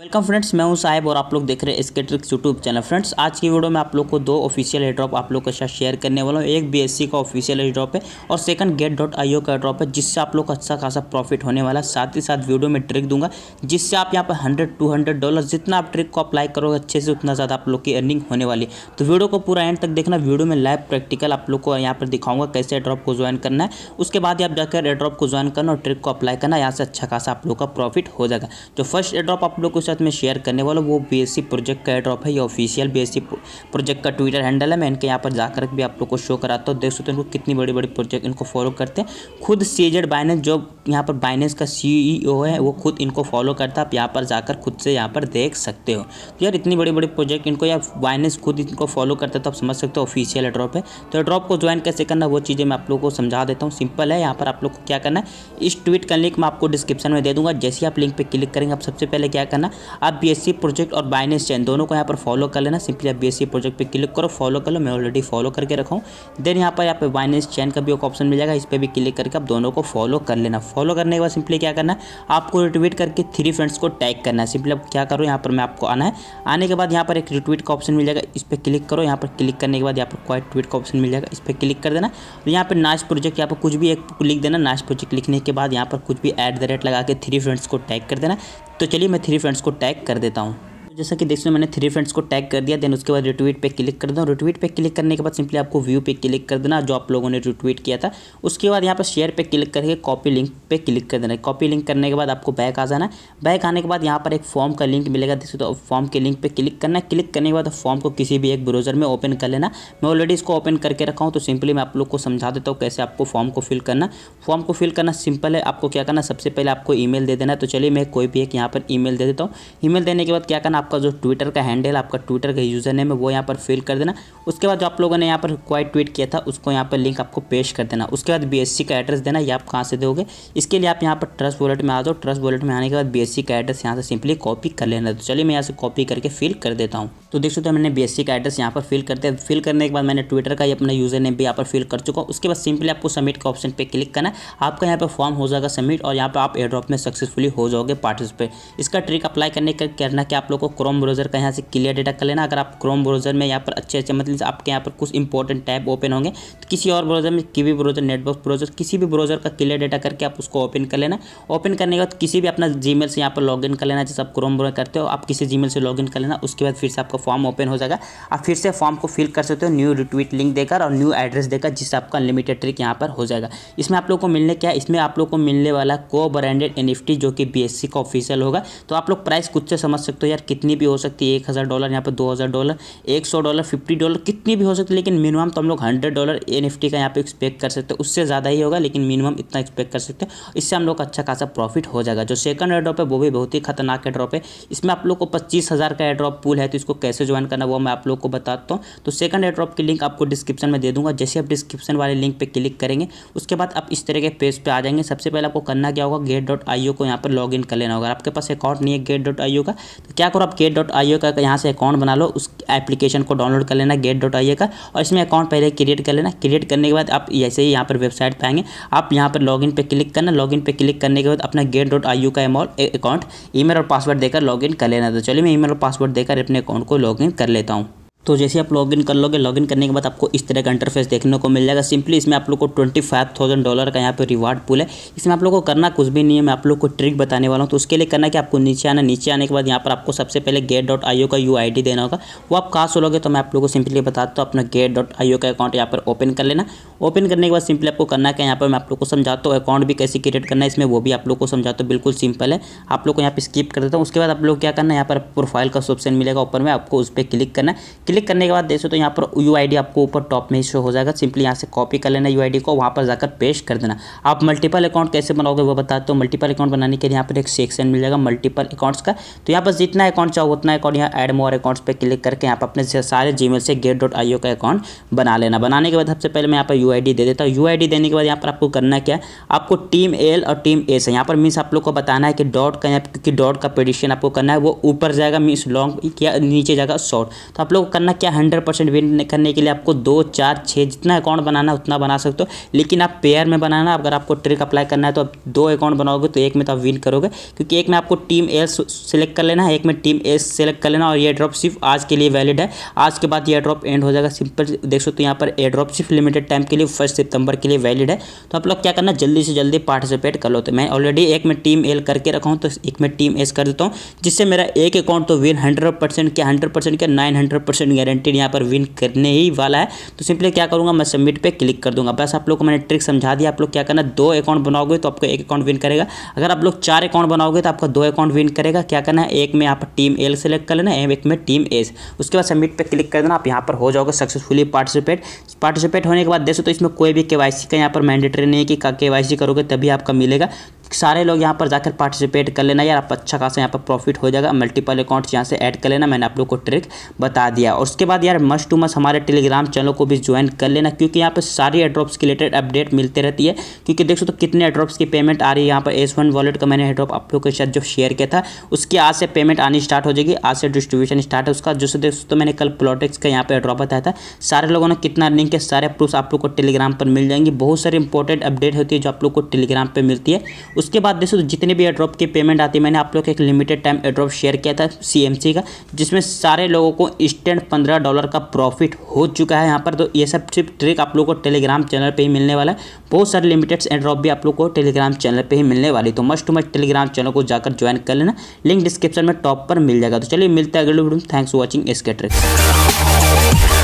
welcome friends मैं हूं साहिब और आप लोग देख रहे हैं इसके ट्रिक्स यूट्यूब चैनल फ्रेंड्स आज की वीडियो में आप लोग को दो ऑफिशियल हेड्रॉप आप लोग के साथ शेयर करने वाला हूं एक बीएससी का ऑफिशियल हेड्रॉप है और सेकंड गेट डॉट आईओ का ड्रॉप है जिससे आप लोग को अच्छा खासा प्रॉफिट होने वाला है साथ ही साथ वीडियो में ट्रिक दूंगा जिससे आप यहाँ पर हंड्रेड टू हंड्रेड डॉलर जितना आप ट्रिक को अप्लाई करोगे अच्छे से उतना ज़्यादा आप लोग की अर्निंग होने वाली तो वीडियो को पूरा एंड तक देखना वीडियो में लाइव प्रैक्टिकल आप लोग को यहाँ पर दिखाऊंगा कैसे एड्रॉप को ज्वाइन करना है उसके बाद आप जाकर एड्रॉप को ज्वाइन करना और ट्रिक को अप्लाई करना यहाँ से अच्छा खासा आप लोग का प्रॉफिट हो जाएगा तो फर्स्ट एड्रॉप आप लोग को साथ मैं शेयर करने वाला हूँ वो बी प्रोजेक्ट का एड्रॉप है ये ऑफिशियल बी प्रोजेक्ट का ट्विटर हैंडल है मैं इनके यहाँ पर जाकर भी आप लोग को शो कराता हूँ देख सकते हैं इनको कितनी बड़ी बड़ी प्रोजेक्ट इनको फॉलो करते हैं खुद सीजेड बाइनेंस जो यहाँ पर बाइनेंस का सीईओ e है वो खुद इनको फॉलो करता है आप यहाँ पर जाकर खुद से यहाँ पर देख सकते हो तो यार इतनी बड़ी बड़ी प्रोजेक्ट इनको या बाइनेंस खुद इनको फॉलो करता है तो आप समझ सकते हो ऑफिशियल एड्रॉप है तो एड्रॉप को ज्वाइन कैसे करना वो चीज़ें मैं आप लोग को समझा देता हूँ सिंपल है यहाँ पर आप लोग को क्या करना है इस ट्वीट का लिंक मैं आपको डिस्क्रिप्शन में दे दूँगा जैसे ही आप लिंक पर क्लिक करेंगे आप सबसे पहले क्या करना आप बी प्रोजेक्ट और बाइनेंस चैन दोनों को यहाँ पर फॉलो कर लेना सिंपली आप बी प्रोजेक्ट पर क्लिक करो फॉलो कर लो मैं ऑलरेडी फॉलो करके रखा हूँ देन यहाँ पर यहाँ पर बाइनेंस चैन का भी एक ऑप्शन मिल जाएगा इस पर भी क्लिक करके आप दोनों को फॉलो कर लेना फॉलो करने के बाद सिंपली क्या करना है आपको रिट्वीट करके थ्री फ्रेंड्स को टैग करना है सिंपली आप क्या करो यहाँ पर मैं आपको आना है आने के बाद यहाँ पर एक रिट्वीट का ऑप्शन मिल जाएगा इस पर क्लिक करो यहाँ पर क्लिक करने के बाद यहाँ पर क्वाइट ट्वीट का ऑप्शन मिल जाएगा इस पर क्लिक कर देना और यहाँ पर नाच प्रोजेक्ट यहाँ पर कुछ भी एक लिख देना नाच प्रोजेक्ट लिखने के बाद यहाँ पर कुछ भी एट द रेट लगा के थ्री फ्रेंड्स को टैग कर देना तो चलिए मैं थ्री फ्रेंड्स को टैग कर देता हूँ जैसा कि देख सकते मैंने थ्री फ्रेंड्स को टैग कर दिया देन उसके बाद रिट्वीट पे क्लिक कर दो रिट्वीट पे क्लिक करने के बाद सिंपली आपको व्यू पे क्लिक कर देना जो आप लोगों ने रिट्वीट किया था उसके बाद यहाँ पर शेयर पे क्लिक करके कॉपी लिंक पे क्लिक कर देना है कॉपी लिंक करने के बाद आपको बैक आ जाना है बैक आने के बाद यहाँ पर एक फॉर्म का लिंक मिलेगा देख सकते हो फॉर्म के लिंक पर क्लिक करना है क्लिक करने के बाद फॉर्म को किसी भी एक ब्राउजर में ओपन कर लेना मैं ऑलरेडी इसको ओपन करके रखा हूँ तो सिंपली मैं आप लोग को समझा देता हूँ कैसे आपको फॉर्म को फिल करना फॉर्म को फिल करना सिंपल है आपको क्या करना सबसे पहले आपको ई दे देना तो चलिए मैं कोई भी एक यहाँ पर ई दे देता हूँ ई देने के बाद क्या करना आपका जो ट्विटर का हैंडल आपका ट्विटर का यूज़र नेम है वो यहाँ पर फिल कर देना उसके बाद जो आप लोगों ने यहाँ पर क्वाइट ट्वीट किया था उसको यहाँ पर लिंक आपको पेश कर देना उसके बाद बी का एड्रेस देना ये आप कहाँ से दोगे इसके लिए आप यहाँ पर ट्रस्ट वॉलेट में आ जाओ ट्रस्ट वॉलेट में आने के बाद बी का एड्रेस यहाँ से सिंपली कॉपी कर लेना तो चलिए मैं यहाँ से कॉपी करके फिल कर देता हूँ तो देख सकते मैंने बी का एड्रेस यहाँ पर फिल कर दिया फिल करने के बाद मैंने ट्विटर का ही अपना यूज़र नेम भी यहाँ पर फिल कर चुका हूँ उसके बाद सिंपली आपको सबमिट के ऑप्शन पर क्लिक करना आपका यहाँ पर फॉर्म हो जाएगा सबमिट और यहाँ पर आप एड्रॉप में सक्सेसफुली हो जाओगे पार्टिसिपेट इसका ट्रिक अप्लाई करने का करना कि आप लोग को क्रोम ब्राउज़र का यहाँ से क्लियर डेटा कर लेना अगर आप क्रोम ब्राउज़र में यहाँ पर अच्छे अच्छे मतलब आपके यहाँ पर कुछ इंपॉर्टेंट टैब ओपन होंगे तो किसी और ब्राउज़र में किवी ब्राउज़र नेटवर्क ब्राउज़र किसी भी ब्राउज़र का क्लियर डेटा करके आप उसको ओपन कर लेना ओपन करने के बाद किसी भी अपना जीमेल से यहाँ पर लॉग कर लेना जैसे आप क्रोम ब्राउज़र करते हो आप किसी जीमेल से लॉग कर लेना उसके बाद फिर से आपका फॉर्म ओपन हो जाएगा आप फिर से फॉर्म को फिल कर सकते हो न्यू रिट्वीट लिंक देकर और न्यू एड्रेस देकर जिससे आपका अनलिमिटेड ट्रिक यहाँ पर हो जाएगा इसमें आप लोग को मिलने क्या इसमें आप लोग को मिलने वाला को ब्रांडेड एन जो कि बी का ऑफिशियल होगा तो आप लोग प्राइस कुछ से समझ सकते हो यार कितने कितनी भी हो सकती है एक हज़ार डॉलर यहाँ पर दो हज़ार डॉलर एक सौ डॉलर फिफ्टी डॉलर कितनी भी हो सकती है लेकिन मिनिमम तो हम लोग hundred dollar N F T का यहाँ पे एक्सपेक्ट कर सकते हैं उससे ज़्यादा ही होगा लेकिन मिनिमम इतना एक्सपेक्ट कर सकते हैं इससे हम लोग अच्छा खासा प्रॉफिट हो जाएगा जो सेकंड एड्रॉप है वो भी बहुत ही खतरनाक एड्रॉप है इसमें आप लोग को पच्चीस हज़ार का एड्रॉप पूल है तो इसको कैसे ज्वाइन करना वो मैं आप लोग को बताता हूँ तो सेकंड एड्रॉप की लिंक आपको डिस्क्रिप्शन में दे दूँगा जैसे आप डिस्क्रिप्शन वाले लिंक पर क्लिक करेंगे उसके बाद आप इस तरह के पेज पर आ जाएंगे सबसे पहले आपको करना क्या होगा गेट डॉट आई ओ को यहाँ पर लॉग इन कर लेना होगा आपके पास अकाउंट नहीं है गेट डॉट आई ओ का तो क्या करो आप गेट डॉट आई का यहाँ से अकाउंट बना लो उस एप्लीकेशन को डाउनलोड कर लेना गेट डॉट आई का और इसमें अकाउंट पहले क्रिएट कर लेना क्रिएट करने के बाद आप ऐसे ही यहाँ पर वेबसाइट पर आएंगे आप यहाँ पर लॉगिन पे क्लिक करना लॉगिन पे क्लिक करने के बाद अपना गेट डॉट आई का अमाउंट अकाउंट ईमेल और पासवर्ड देकर लॉगिन कर लेना तो चलिए मैं ईमेल और पासवर्ड देकर अपने अकाउंट को लॉगिन कर लेता हूँ तो जैसे आप लॉगिन कर लोगे लॉगिन करने के बाद आपको इस तरह का इंटरफेस देखने को मिल जाएगा सिंपली इसमें आप लोग को ट्वेंटी फाइव थाउजेंड डॉलर का यहाँ पे रिवार्ड पुल है इसमें आप लोग को करना कुछ भी नहीं है मैं आप लोग को ट्रिक बताने वाला हूँ तो उसके लिए करना कि आपको नीचे आना नीचे आने के बाद यहाँ पर आपको सबसे पहले गेट डॉट आई का यू आई डी देना होगा वो आप कहाँ से लोगे तो मैं आप लोग को सिंपली बताता हूँ अपना गेट डॉट आई का अकाउंट यहाँ पर ओपन कर लेना ओपन करने के बाद सिंपली आपको करना है यहाँ पर मैं आप लोग को समझाता हूँ अकाउंट भी कैसे क्रिएट करना है इसमें वो भी आप लोग को समझाता हूँ बिल्कुल सिंपल है आप लोग को यहाँ पर स्किप कर देता हूँ उसके बाद आप लोग क्या करना है यहाँ पर प्रोफाइल का ऑप्शन मिलेगा ऊपर में आपको उस पर क्लिक करना है क्लिक क्लिक करने के बाद देख सकते हो यहाँ पर यू आपको ऊपर टॉप में ही शो हो जाएगा सिंपली यहाँ से कॉपी कर लेना यू को वहाँ पर जाकर पेश कर देना आप मल्टीपल अकाउंट कैसे बनाओगे वो बताते हो मल्टीपल अकाउंट बनाने के लिए यहाँ पर एक सेक्शन मिल जाएगा मल्टीपल अकाउंट्स का तो यहाँ पर जितना अकाउंट चाहो उतना अकाउंट यहाँ एड मोर अकाउंट्स पर क्लिक करके यहाँ पर अपने सारे जी से गेट डॉट आई का अकाउंट बना लेना बनाने के बाद सबसे पहले मैं यहाँ पर यू दे देता हूँ यू देने के बाद यहाँ पर आपको करना क्या आपको टीम एल और टीम ए से यहाँ पर मीन्स आप लोग को बताना है कि डॉट का यहाँ क्योंकि डॉट का पेडिशन आपको करना है वो ऊपर जाएगा मीन्स लॉन्ग या नीचे जाएगा शॉर्ट तो आप लोग करना क्या हंड्रेड परसेंट विन करने के लिए आपको दो चार छः जितना अकाउंट बनाना है उतना बना सकते हो लेकिन आप पेयर में बनाना अगर आपको ट्रिक अप्लाई करना है तो आप दो अकाउंट बनाओगे तो एक में तो आप विन करोगे क्योंकि एक में आपको टीम ए सेलेक्ट कर लेना है एक में टीम ए सेलेक्ट कर लेना और ये ड्रॉप सिर्फ आज के लिए वैलिड है आज के बाद ये ड्रॉप एंड हो जाएगा सिंपल देख सकते हो यहाँ पर ए ड्रॉप सिर्फ लिमिटेड टाइम के लिए फर्स्ट सितंबर के लिए वैलिड है तो आप लोग क्या करना जल्दी से जल्दी पार्टिसिपेट कर लो तो मैं ऑलरेडी एक में टीम एल करके रखा हूँ तो एक में टीम एस कर देता हूँ जिससे मेरा एक अकाउंट तो विन हंड्रेड परसेंट क्या हंड्रेड परसेंट क्या nine hundred percent hundred guaranteed यहाँ पर विन करने ही वाला है तो सिंपली क्या करूँगा मैं सबमिट पर क्लिक कर दूंगा बस आप लोग को मैंने ट्रिक समझा दिया आप लोग क्या करना दो अकाउंट बनाओगे तो आपको एक अकाउंट विन करेगा अगर आप लोग चार अकाउंट बनाओगे तो आपका दो अकाउंट विन करेगा क्या करना है एक में आप टीम एल सेलेक्ट कर लेना है एक में टीम एस उसके बाद सबमिट पर क्लिक कर देना आप यहाँ पर हो जाओगे सक्सेसफुली पार्टिसिपेट पार्टिसिपेट होने के बाद देखो तो इसमें कोई भी के का यहाँ पर मैंडेटरी नहीं है कि के करोगे तभी आपका मिलेगा सारे लोग यहाँ पर जाकर पार्टिसिपेट कर लेना यार आप अच्छा खासा यहाँ पर प्रॉफिट हो जाएगा मल्टीपल अकाउंट्स यहाँ से ऐड कर लेना मैंने आप लोग को ट्रिक बता दिया और उसके बाद यार मस्ट टू मस्ट हमारे टेलीग्राम चैनल को भी ज्वाइन कर लेना क्योंकि यहाँ पर सारी एड्रॉप्स के रिलेटेड अपडेट मिलते रहती है क्योंकि देख तो कितने एड्रॉप्स की पेमेंट आ रही है यहाँ पर एस वन वॉलेट का मैंने एड्रॉप आप लोग के साथ जो शेयर किया था उसकी आज से पेमेंट आनी स्टार्ट हो जाएगी आज से डिस्ट्रीब्यूशन स्टार्ट है उसका जिससे दोस्तों मैंने कल प्लॉटेक्स का यहाँ पर एड्रॉप बताया था सारे लोगों ने कितना अर्निंग है सारे प्रूफ आप लोग को टेलीग्राम पर मिल जाएंगे बहुत सारी इंपॉर्टेंट अपडेट होती है जो आप लोग को टेलीग्राम पर मिलती है उसके बाद देखो तो जितने भी एड्रॉप के पेमेंट आती है मैंने आप लोग का एक लिमिटेड टाइम एड्रॉप शेयर किया था सी का जिसमें सारे लोगों को इंस्टेंट पंद्रह डॉलर का प्रॉफिट हो चुका है यहाँ पर तो ये सब सिर्फ ट्रिक आप लोग को टेलीग्राम चैनल पर ही मिलने वाला है बहुत सारे लिमिटेड एड्रॉप भी आप लोग को टेलीग्राम चैनल पर ही मिलने वाली तो must to must Telegram channel को जाकर ज्वाइन कर लेना लिंक डिस्क्रिप्शन में टॉप पर मिल जाएगा तो चलिए मिलता है अगले वीडियो थैंक्स फॉर वॉचिंग इसके ट्रिक